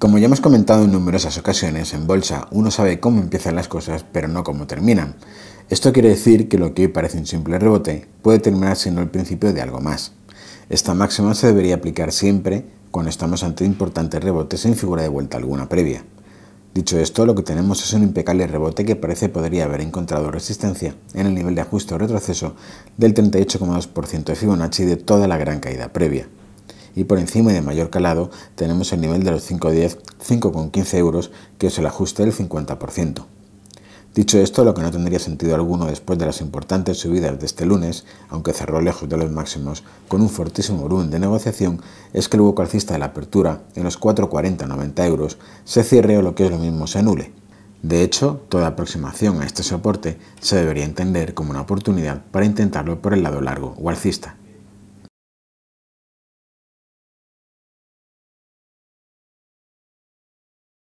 Como ya hemos comentado en numerosas ocasiones, en bolsa uno sabe cómo empiezan las cosas, pero no cómo terminan. Esto quiere decir que lo que hoy parece un simple rebote puede terminar siendo el principio de algo más. Esta máxima se debería aplicar siempre cuando estamos ante importantes rebotes sin figura de vuelta alguna previa. Dicho esto, lo que tenemos es un impecable rebote que parece podría haber encontrado resistencia en el nivel de ajuste o retroceso del 38,2% de Fibonacci de toda la gran caída previa y por encima y de mayor calado tenemos el nivel de los 5.10, 5,15 euros, que es el ajuste del 50%. Dicho esto, lo que no tendría sentido alguno después de las importantes subidas de este lunes, aunque cerró lejos de los máximos, con un fortísimo volumen de negociación, es que el hueco alcista de la apertura, en los 4,40-90 euros, se cierre o lo que es lo mismo se anule. De hecho, toda aproximación a este soporte se debería entender como una oportunidad para intentarlo por el lado largo o alcista.